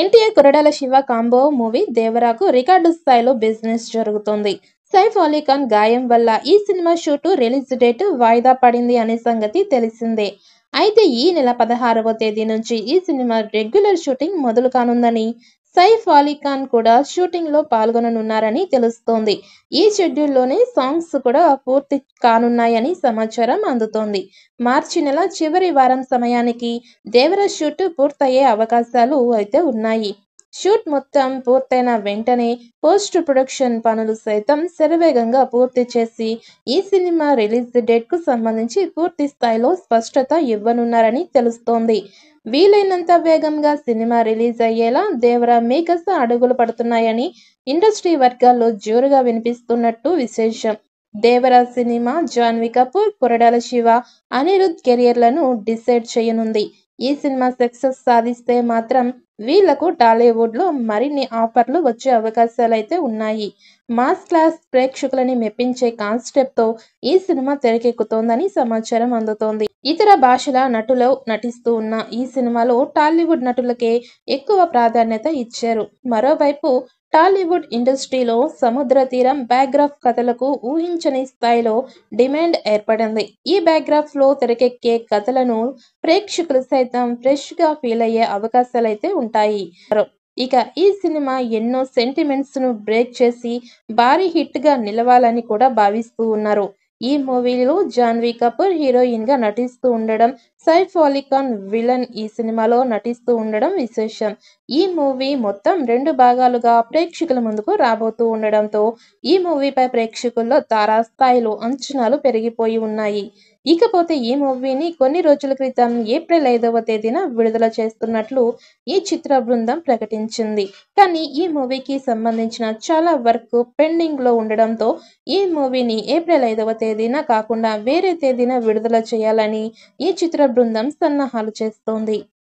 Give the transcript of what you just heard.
NTA Koratala Siva combo movie దేవరాకు record స్థాయిలో business జరుగుతుంది సైఫ్ అలీఖాన్ గాయం వల్ల ఈ సినిమా షూటు రిలీజ్ డేట్ వాయిదా పడింది అనే సంగతి తెలిసిందే అయితే ఈ నెల పదహారవ తేదీ నుంచి ఈ సినిమా రెగ్యులర్ షూటింగ్ మొదలు కానుందని సైఫ్ అలీ ఖాన్ కూడా షూటింగ్ లో పాల్గొననున్నారని తెలుస్తోంది ఈ షెడ్యూల్లోనే సాంగ్స్ కూడా పూర్తి కానున్నాయని సమాచారం అందుతోంది మార్చి నెల చివరి వారం సమయానికి దేవర షూట్ పూర్తయ్యే అవకాశాలు అయితే ఉన్నాయి షూట్ మొత్తం పూర్తయిన వెంటనే పోస్ట్ ప్రొడక్షన్ పనులు సైతం శరవేగంగా పూర్తి చేసి ఈ సినిమా రిలీజ్ డేట్ కు సంబంధించి పూర్తి స్థాయిలో స్పష్టత ఇవ్వనున్నారని తెలుస్తోంది వీలైనంత వేగంగా సినిమా రిలీజ్ అయ్యేలా దేవర మేకస్ అడుగులు పడుతున్నాయని ఇండస్ట్రీ వర్గాల్లో జోరుగా వినిపిస్తున్నట్టు విశేషం దేవరా సినిమా జాన్వి కపూర్ కొరడాల శివ అనిరుద్ కెరియర్లను డిసైడ్ చేయనుంది ఈ సినిమా సక్సెస్ సాధిస్తే మాత్రం వీళ్లకు టాలీవుడ్లో మరిన్ని ఆఫర్లు వచ్చే అవకాశాలైతే ఉన్నాయి మాస్ క్లాస్ ప్రేక్షకులని మెప్పించే కాన్సెప్ట్తో ఈ సినిమా తెరకెక్కుతోందని సమాచారం అందుతోంది ఇతర భాషల నటులు నటిస్తూ ఉన్న ఈ సినిమాలో టాలీవుడ్ నటులకే ఎక్కువ ప్రాధాన్యత ఇచ్చారు మరోవైపు టాలీవుడ్ ఇండస్ట్రీలో సముద్ర తీరం బ్యాక్గ్రాఫ్ కథలకు ఊహించని స్థాయిలో డిమాండ్ ఏర్పడింది ఈ బ్యాక్గ్రాఫ్లో తెరకెక్కే కథలను ప్రేక్షకులు సైతం ఫ్రెష్గా ఫీల్ అయ్యే అవకాశాలు అయితే ఉంటాయి ఇక ఈ సినిమా ఎన్నో సెంటిమెంట్స్ను బ్రేక్ చేసి భారీ హిట్గా నిలవాలని కూడా భావిస్తూ ఉన్నారు ఈ మూవీలో జాన్వీ కపూర్ హీరోయిన్ గా నటిస్తూ ఉండడం సైఫ్ అలీఖాన్ విలన్ ఈ సినిమాలో నటిస్తూ ఉండడం విశేషం ఈ మూవీ మొత్తం రెండు భాగాలుగా ప్రేక్షకుల ముందుకు రాబోతూ ఉండడంతో ఈ మూవీపై ప్రేక్షకుల్లో తారాస్థాయిలో అంచనాలు పెరిగిపోయి ఉన్నాయి ఇకపోతే ఈ మూవీని కొన్ని రోజుల క్రితం ఏప్రిల్ ఐదవ తేదీన విడుదల చేస్తున్నట్లు ఈ చిత్ర బృందం ప్రకటించింది కానీ ఈ మూవీకి సంబంధించిన చాలా వర్క్ పెండింగ్ లో ఉండడంతో ఈ మూవీని ఏప్రిల్ ఐదవ తేదీన కాకుండా వేరే తేదీన విడుదల చేయాలని ఈ చిత్ర బృందం సన్నాహాలు చేస్తోంది